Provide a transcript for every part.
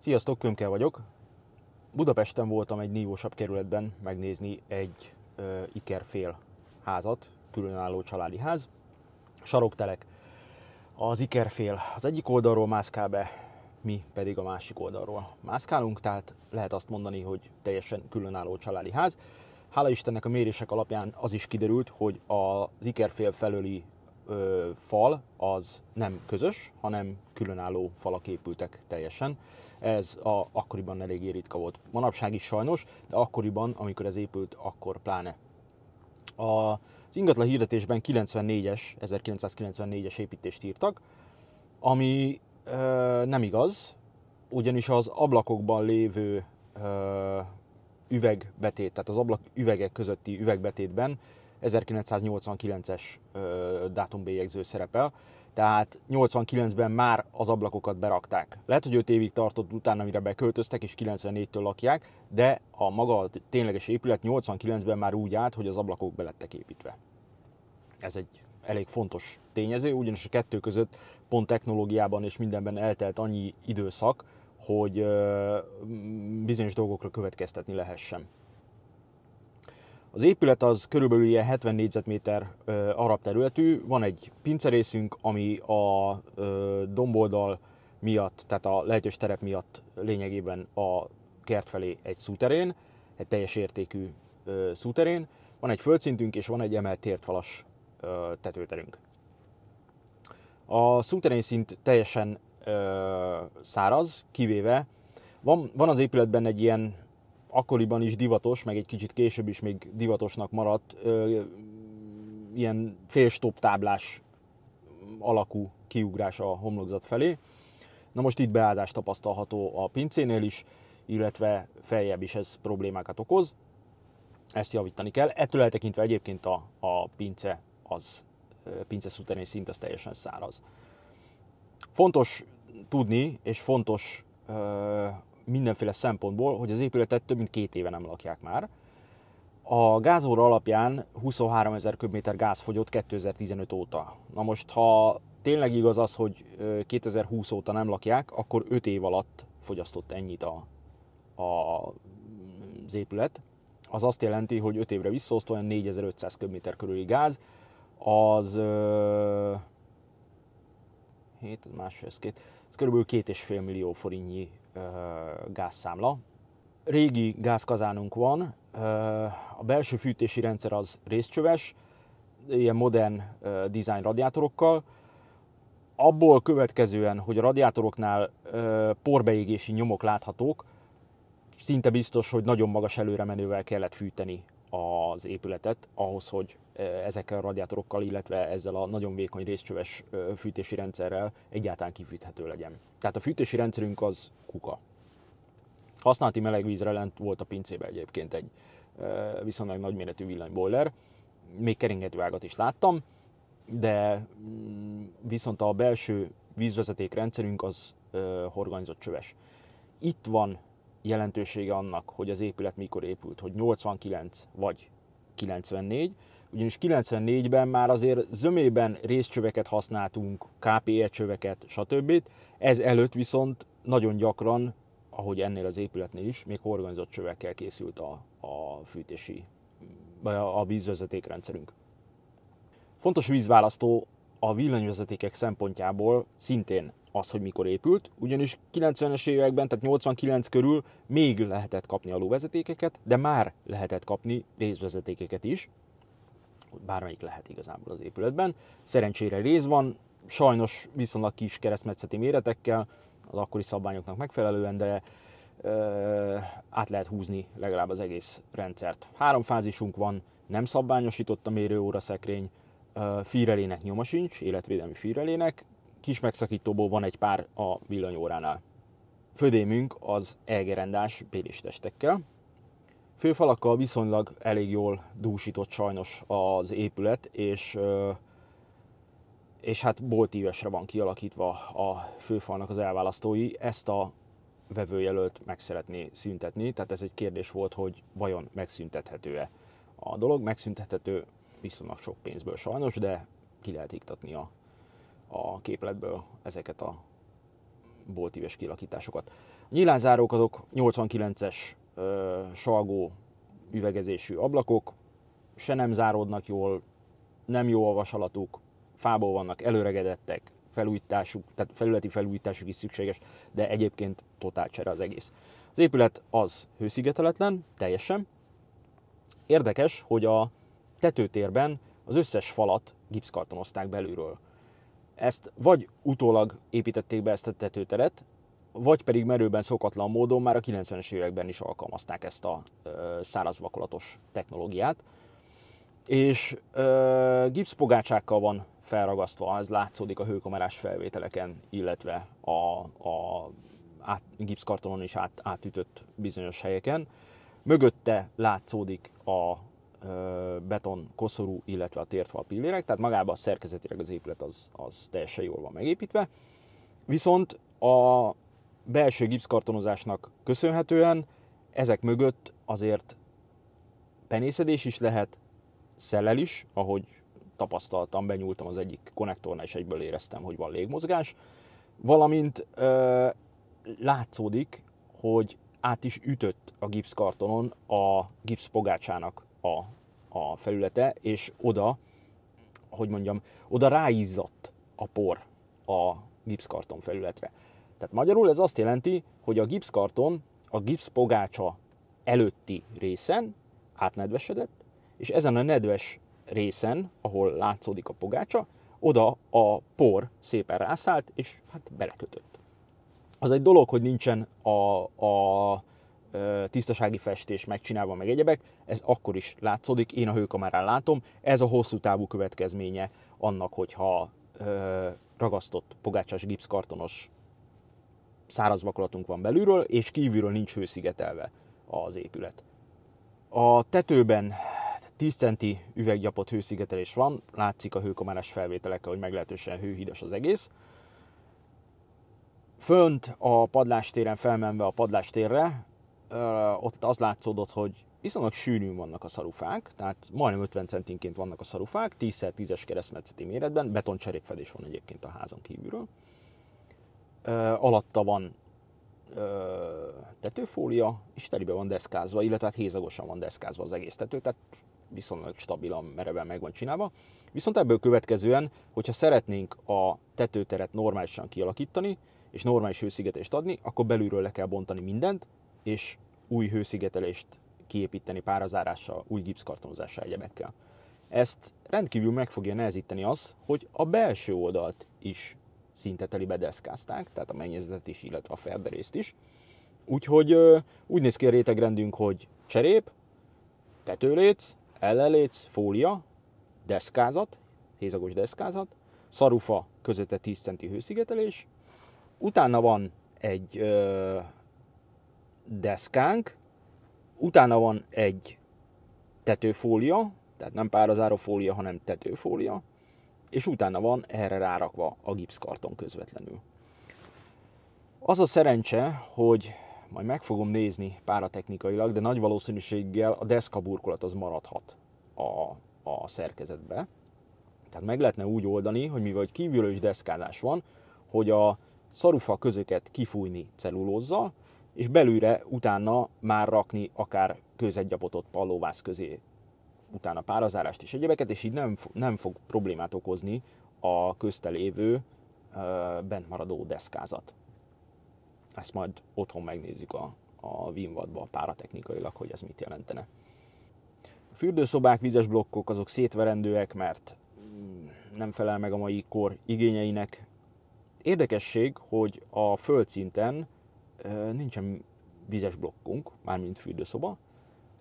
Sziasztok, Kömke vagyok. Budapesten voltam egy nívósabb kerületben megnézni egy ö, ikerfél házat, különálló családi ház, saroktelek. Az ikerfél az egyik oldalról mászkál be, mi pedig a másik oldalról mászkálunk, tehát lehet azt mondani, hogy teljesen különálló családi ház. Hála Istennek a mérések alapján az is kiderült, hogy az ikerfél felőli ö, fal az nem közös, hanem különálló falak épültek teljesen ez a, akkoriban eléggé ritka volt. Manapság is sajnos, de akkoriban, amikor ez épült, akkor pláne. A, az ingatlan hirdetésben 94-es, 1994-es építést írtak, ami ö, nem igaz, ugyanis az ablakokban lévő ö, üvegbetét, tehát az ablak üvegek közötti üvegbetétben 1989-es dátumbélyegző szerepel, tehát 89-ben már az ablakokat berakták. Lehet, hogy 5 évig tartott utána, amire beköltöztek, és 94-től lakják, de a maga a tényleges épület 89-ben már úgy állt, hogy az ablakok belettek építve. Ez egy elég fontos tényező, ugyanis a kettő között pont technológiában és mindenben eltelt annyi időszak, hogy bizonyos dolgokra következtetni lehessen. Az épület az körülbelül ilyen 70 négyzetméter ö, arab területű, van egy pincerészünk, ami a ö, domboldal miatt, tehát a lehetős terep miatt lényegében a kert felé egy szúterén, egy teljes értékű ö, szúterén, van egy földszintünk és van egy emelt tértfalas ö, tetőterünk. A szúterén szint teljesen ö, száraz, kivéve van, van az épületben egy ilyen akkoriban is divatos, meg egy kicsit később is még divatosnak maradt, ö, ilyen félstop táblás alakú kiugrás a homlokzat felé. Na most itt beázás tapasztalható a pincénél is, illetve feljebb is ez problémákat okoz, ezt javítani kell. Ettől eltekintve egyébként a, a pince az pince szuterén szint az teljesen száraz. Fontos tudni, és fontos mindenféle szempontból, hogy az épületet több mint két éve nem lakják már. A gázóra alapján 23 ezer köbméter gáz fogyott 2015 óta. Na most, ha tényleg igaz az, hogy 2020 óta nem lakják, akkor 5 év alatt fogyasztott ennyit a, a, az épület. Az azt jelenti, hogy 5 évre visszaosztva olyan 4500 köbméter körüli gáz, az 7, másfél, két, körülbelül két és fél millió forintnyi gázszámla. Régi gázkazánunk van, a belső fűtési rendszer az részcsöves, ilyen modern design radiátorokkal, abból következően, hogy a radiátoroknál porbeégési nyomok láthatók, szinte biztos, hogy nagyon magas előre menővel kellett fűteni az épületet ahhoz, hogy ezekkel a radiátorokkal, illetve ezzel a nagyon vékony részcsöves fűtési rendszerrel egyáltalán kifűthető legyen. Tehát a fűtési rendszerünk az kuka. Használati melegvízre lent volt a pincébe egyébként egy viszonylag nagyméretű villanyboiler, még ágat is láttam, de mm, viszont a belső vízvezeték rendszerünk az horganyzott csöves. Itt van jelentősége annak, hogy az épület mikor épült, hogy 89 vagy 94, ugyanis 94-ben már azért zömében részcsöveket használtunk, KPE csöveket, stb. Ez előtt viszont nagyon gyakran, ahogy ennél az épületnél is, még horgonyzott csövekkel készült a, a fűtési, vagy a, a vízvezetékrendszerünk. Fontos vízválasztó a villanyvezetékek szempontjából szintén az, hogy mikor épült, ugyanis 90-es években, tehát 89 körül még lehetett kapni alóvezetékeket, de már lehetett kapni részvezetékeket is, bármelyik lehet igazából az épületben. Szerencsére rész van, sajnos viszonylag kis keresztmetszeti méretekkel, az akkori szabványoknak megfelelően, de ö, át lehet húzni legalább az egész rendszert. Három fázisunk van, nem szabványosított a mérőóra szekrény, fírelének nyoma sincs, életvédelmi fírelének, kis megszakítóból van egy pár a villanyóránál. Födémünk az elgerendás testekkel, Főfalakkal viszonylag elég jól dúsított sajnos az épület, és, és hát boltívesre van kialakítva a főfalnak az elválasztói. Ezt a vevőjelölt meg szeretné szüntetni, tehát ez egy kérdés volt, hogy vajon megszüntethető-e a dolog. Megszüntethető viszonylag sok pénzből sajnos, de ki lehet iktatni a, a képletből ezeket a boltíves kialakításokat. A nyilánzárók azok 89-es salgó üvegezésű ablakok, se nem záródnak jól, nem jó a vasalatuk, fából vannak, előregedettek, felújításuk, tehát felületi felújításuk is szükséges, de egyébként totál csere az egész. Az épület az hőszigeteletlen, teljesen. Érdekes, hogy a tetőtérben az összes falat gipszkartonozták belülről. Ezt vagy utólag építették be ezt a tetőteret, vagy pedig merőben szokatlan módon már a 90-es években is alkalmazták ezt a szárazvakolatos technológiát. És gipszpogácsákkal van felragasztva, ez látszódik a hőkamerás felvételeken, illetve a, a át, gipszkartonon is át, átütött bizonyos helyeken. Mögötte látszódik a ö, beton koszorú, illetve a tértfal pillérek, tehát magában a szerkezetileg az épület az, az teljesen jól van megépítve. Viszont a belső gipszkartonozásnak köszönhetően ezek mögött azért penészedés is lehet, szellel is, ahogy tapasztaltam, benyúltam az egyik konnektornál, és egyből éreztem, hogy van légmozgás, valamint ö, látszódik, hogy át is ütött a gipszkartonon a gipszpogácsának a, a felülete, és oda, hogy mondjam, oda ráizzadt a por a gipszkarton felületre. Tehát magyarul ez azt jelenti, hogy a gipszkarton a gipszpogácsa előtti részen átnedvesedett, és ezen a nedves részen, ahol látszódik a pogácsa, oda a por szépen rászállt, és hát belekötött. Az egy dolog, hogy nincsen a, a tisztasági festés megcsinálva, meg egyebek, ez akkor is látszódik, én a hőkamerán látom, ez a hosszú távú következménye annak, hogyha ragasztott pogácsás gipszkartonos száraz vakolatunk van belülről, és kívülről nincs hőszigetelve az épület. A tetőben 10 centi üveggyapott hőszigetelés van, látszik a hőkamerás felvételekkel, hogy meglehetősen hőhidas az egész. Fönt a padlástéren felmenve a padlástérre, ott az látszódott, hogy viszonylag sűrűn vannak a szarufák, tehát majdnem 50 centinként vannak a szarufák, 10x10-es keresztmetszeti méretben, betoncserépfedés van egyébként a házon kívülről alatta van tetőfólia, és telibe van deszkázva, illetve hát hézagosan van deszkázva az egész tető, tehát viszonylag stabilan, mereven meg van csinálva. Viszont ebből következően, hogyha szeretnénk a tetőteret normálisan kialakítani, és normális hőszigetést adni, akkor belülről le kell bontani mindent, és új hőszigetelést kiépíteni párazárással, új gipszkartonozással, egyebekkel. Ezt rendkívül meg fogja nehezíteni az, hogy a belső oldalt is szinteteli bedeszkázták, tehát a mennyezetet is, illetve a ferderészt is. Úgyhogy úgy néz ki a rétegrendünk, hogy cserép, tetőléc, elleléc, fólia, deszkázat, hézagos deszkázat, szarufa közötte 10 centi hőszigetelés, utána van egy ö, deszkánk, utána van egy tetőfólia, tehát nem párazáró fólia, hanem tetőfólia, és utána van erre rárakva a gipszkarton közvetlenül. Az a szerencse, hogy majd meg fogom nézni páratechnikailag, de nagy valószínűséggel a deszka burkolat az maradhat a, a szerkezetbe. Tehát meg lehetne úgy oldani, hogy mivel egy kívülről is deszkázás van, hogy a szarufa közöket kifújni cellulózzal, és belülre utána már rakni akár kőzetgyapotott pallóvász közé utána párazárást és egyebeket, és így nem, nem fog problémát okozni a köztelévő bent maradó deszkázat. Ezt majd otthon megnézzük a, a Winvadba páratechnikailag, hogy ez mit jelentene. A fürdőszobák, vizes blokkok azok szétverendőek, mert mm, nem felel meg a mai kor igényeinek. Érdekesség, hogy a földszinten nincsen vizes blokkunk, mármint fürdőszoba,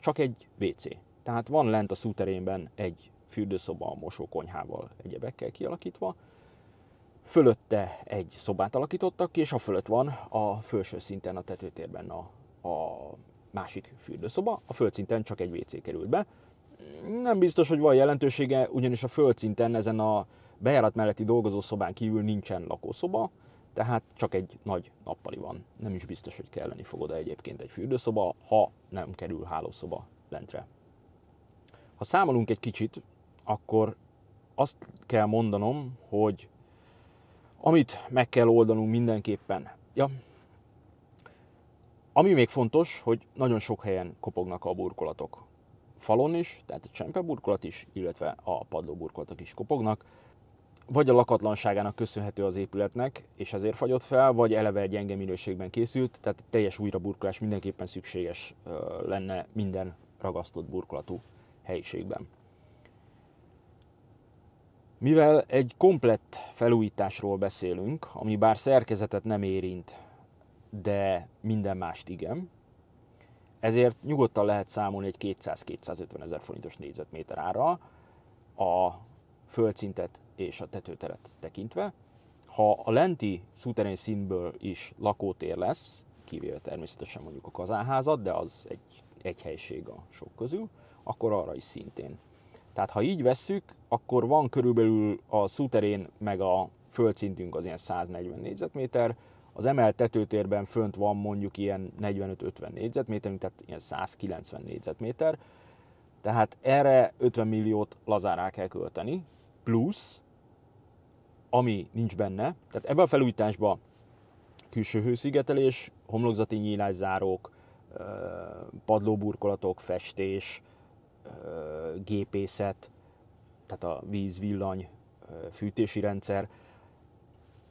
csak egy WC. Tehát van lent a szúterénben egy fürdőszoba mosókonyhával, egyebekkel kialakítva, fölötte egy szobát alakítottak ki, és a fölött van a felső szinten a tetőtérben a, a másik fürdőszoba, a földszinten csak egy WC került be. Nem biztos, hogy van jelentősége, ugyanis a földszinten ezen a bejárat melletti dolgozószobán kívül nincsen lakószoba, tehát csak egy nagy nappali van. Nem is biztos, hogy kelleni fog oda egyébként egy fürdőszoba, ha nem kerül hálószoba lentre. Ha számolunk egy kicsit, akkor azt kell mondanom, hogy amit meg kell oldanunk mindenképpen. Ja. Ami még fontos, hogy nagyon sok helyen kopognak a burkolatok. Falon is, tehát a csempe burkolat is, illetve a padló burkolatok is kopognak. Vagy a lakatlanságának köszönhető az épületnek, és ezért fagyott fel, vagy eleve egy gyenge minőségben készült, tehát teljes újraburkolás mindenképpen szükséges lenne minden ragasztott burkolatú helyiségben. Mivel egy komplett felújításról beszélünk, ami bár szerkezetet nem érint, de minden mást igen, ezért nyugodtan lehet számolni egy 200-250 ezer forintos négyzetméter ára a földszintet és a tetőteret tekintve. Ha a lenti szúterén színből is lakótér lesz, kivéve természetesen mondjuk a kazánházat, de az egy, egy helység a sok közül, akkor arra is szintén. Tehát ha így vesszük, akkor van körülbelül a szuterén meg a földszintünk az ilyen 140 négyzetméter, az emelt tetőtérben fönt van mondjuk ilyen 45-50 négyzetméter, tehát ilyen 190 négyzetméter, tehát erre 50 milliót lazán rá kell költeni, plusz, ami nincs benne, tehát ebben a felújításban külső hőszigetelés, homlokzati nyílászárók, padlóburkolatok, festés, gépészet, tehát a víz, villany, fűtési rendszer,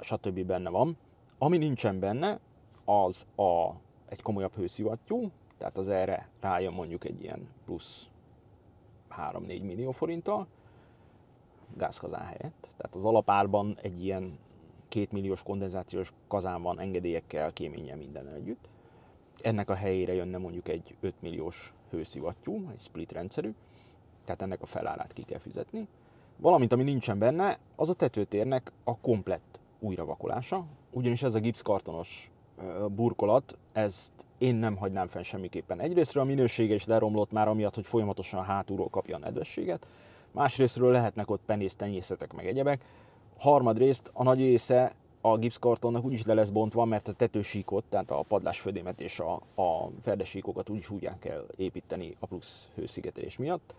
stb. benne van. Ami nincsen benne, az a, egy komolyabb hőszivattyú, tehát az erre rájön mondjuk egy ilyen plusz 3-4 millió forinttal, gázkazán helyett. Tehát az alapárban egy ilyen milliós kondenzációs kazán van engedélyekkel, kéménye minden együtt. Ennek a helyére jönne mondjuk egy 5 milliós hőszivattyú, egy split rendszerű, tehát ennek a felállát ki kell fizetni, valamint ami nincsen benne, az a tetőtérnek a komplett újravakolása, ugyanis ez a gipszkartonos burkolat, ezt én nem hagynám fenn semmiképpen. Egyrésztről a minősége is leromlott már amiatt, hogy folyamatosan hátulról kapja a nedvességet, másrésztről lehetnek ott penész tenyészetek meg egyebek, harmadrészt a nagy része a gipszkartonnak úgyis le lesz bontva, mert a tetősíkot, tehát a födémet és a, a ferdesíkokat úgyis úgy kell építeni a plusz hőszigetelés miatt.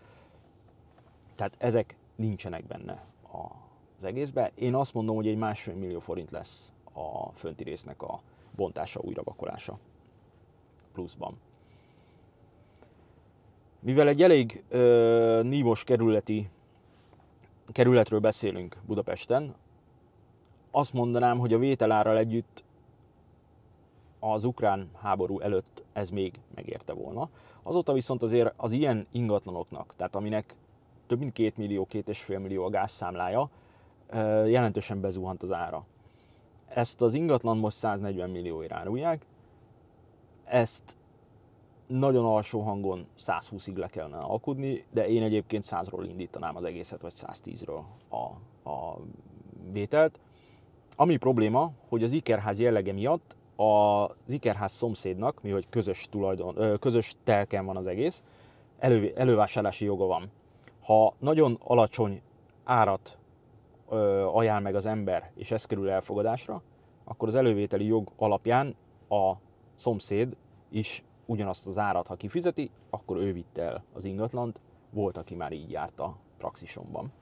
Tehát ezek nincsenek benne az egészben. Én azt mondom, hogy egy másfél millió forint lesz a fönti résznek a bontása, vakolása pluszban. Mivel egy elég ö, nívos kerületi kerületről beszélünk Budapesten, azt mondanám, hogy a vételárral együtt az ukrán háború előtt ez még megérte volna. Azóta viszont azért az ilyen ingatlanoknak, tehát aminek több mint 2 millió, és fél millió a gázszámlája, jelentősen bezuhant az ára. Ezt az ingatlan most 140 millió árulják, ezt nagyon alsó hangon 120-ig le kellene alkudni, de én egyébként 100-ról indítanám az egészet, vagy 110-ről a, a vételt. Ami probléma, hogy az ikerház jellege miatt az ikerház szomszédnak, mihogy közös, tulajdon, közös telken van az egész, elő, elővásárlási joga van. Ha nagyon alacsony árat ö, ajánl meg az ember, és ez kerül elfogadásra, akkor az elővételi jog alapján a szomszéd is ugyanazt az árat, ha kifizeti, akkor ő vitte el az ingatlant. Volt, aki már így járt a praxisomban.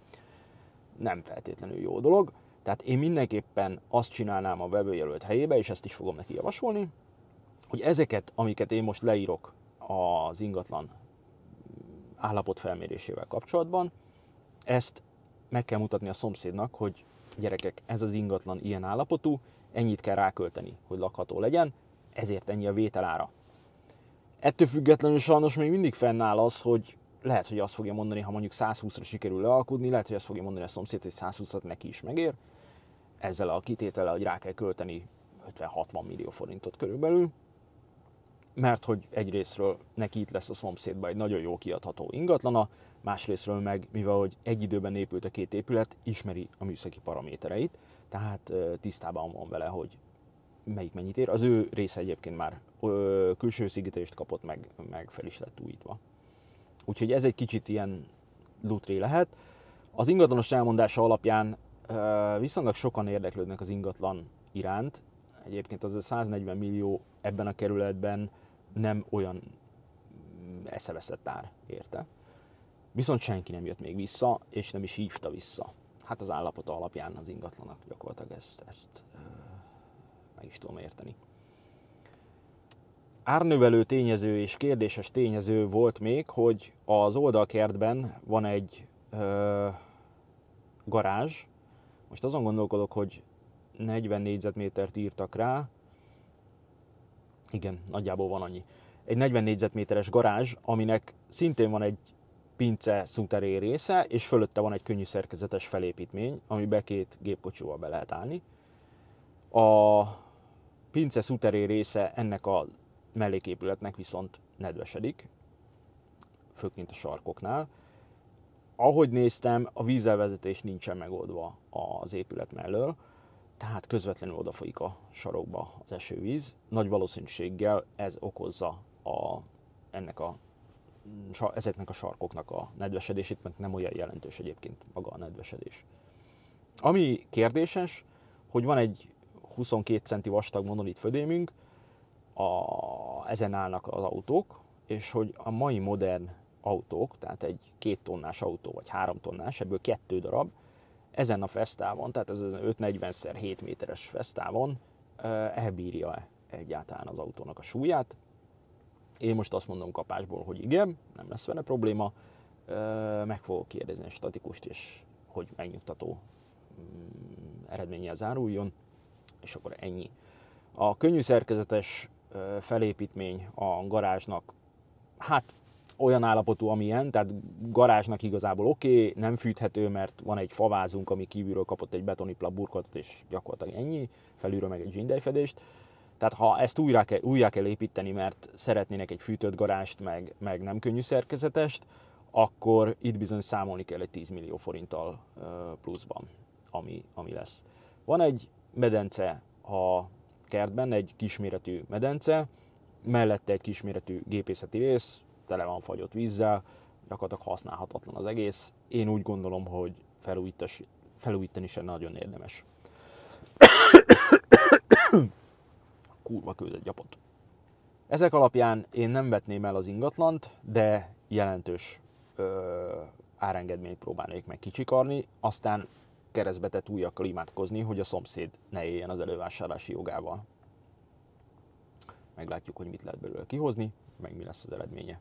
Nem feltétlenül jó dolog. Tehát én mindenképpen azt csinálnám a webőjelölt helyébe, és ezt is fogom neki javasolni, hogy ezeket, amiket én most leírok az ingatlan állapot felmérésével kapcsolatban, ezt meg kell mutatni a szomszédnak, hogy gyerekek, ez az ingatlan ilyen állapotú, ennyit kell rákölteni, hogy lakható legyen, ezért ennyi a vételára. Ettől függetlenül sajnos még mindig fennáll az, hogy lehet, hogy azt fogja mondani, ha mondjuk 120-ra sikerül lealkudni, lehet, hogy azt fogja mondani a szomszéd, hogy 120-at neki is megér, ezzel a kitétele, hogy rá kell költeni 50-60 millió forintot körülbelül, mert hogy egyrésztről neki itt lesz a szomszédban egy nagyon jó kiadható ingatlana, másrésztről meg, mivel hogy egy időben épült a két épület, ismeri a műszaki paramétereit, tehát tisztában van vele, hogy melyik mennyit ér. Az ő része egyébként már ö, külső szigetést kapott, meg, meg fel is lett újítva. Úgyhogy ez egy kicsit ilyen lutré lehet. Az ingatlanos elmondása alapján Viszonylag sokan érdeklődnek az ingatlan iránt. Egyébként az a 140 millió ebben a kerületben nem olyan mm, eszeveszett ár érte. Viszont senki nem jött még vissza, és nem is hívta vissza. Hát az állapota alapján az ingatlanak gyakorlatilag ezt, ezt meg is tudom érteni. Árnövelő tényező és kérdéses tényező volt még, hogy az oldalkertben van egy ö, garázs, most azon gondolkodok, hogy 40 négyzetmétert írtak rá, igen, nagyjából van annyi. Egy 40 négyzetméteres garázs, aminek szintén van egy pince szuteré része, és fölötte van egy könnyű szerkezetes felépítmény, amiben két gépkocsival be lehet állni. A pince szuteré része ennek a melléképületnek viszont nedvesedik, főként a sarkoknál ahogy néztem, a vízelvezetés nincsen megoldva az épület mellől, tehát közvetlenül odafolyik a sarokba az esővíz. Nagy valószínűséggel ez okozza a, ennek a, ezeknek a sarkoknak a nedvesedését, mert nem olyan jelentős egyébként maga a nedvesedés. Ami kérdéses, hogy van egy 22 centi vastag monolit födémünk, a, ezen állnak az autók, és hogy a mai modern autók, tehát egy két tonnás autó, vagy három tonnás, ebből kettő darab, ezen a fesztávon, tehát ez 540x7 méteres fesztávon elbírja egyáltalán az autónak a súlyát. Én most azt mondom kapásból, hogy igen, nem lesz vele probléma, meg fogok kérdezni a statikust, és hogy megnyugtató mm, eredménnyel záruljon, és akkor ennyi. A könnyű szerkezetes felépítmény a garázsnak, hát olyan állapotú, amilyen, tehát garázsnak igazából oké, okay, nem fűthető, mert van egy favázunk, ami kívülről kapott egy betonipla burkolatot, és gyakorlatilag ennyi, felülről meg egy zsindelyfedést. Tehát ha ezt újra kell, újra kell építeni, mert szeretnének egy fűtött garást, meg, meg nem könnyű szerkezetest, akkor itt bizony számolni kell egy 10 millió forinttal pluszban, ami, ami lesz. Van egy medence a kertben, egy kisméretű medence, mellette egy kisméretű gépészeti rész, tele van fagyott vízzel, gyakorlatilag használhatatlan az egész. Én úgy gondolom, hogy felújítás, felújítani sem nagyon érdemes. Kurva kőzött gyapot. Ezek alapján én nem vetném el az ingatlant, de jelentős ö, árengedményt próbálnék meg kicsikarni, aztán tett újakkal imádkozni, hogy a szomszéd ne éljen az elővásárlási jogával. Meglátjuk, hogy mit lehet belőle kihozni, meg mi lesz az eredménye.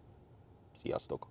Sziasztok!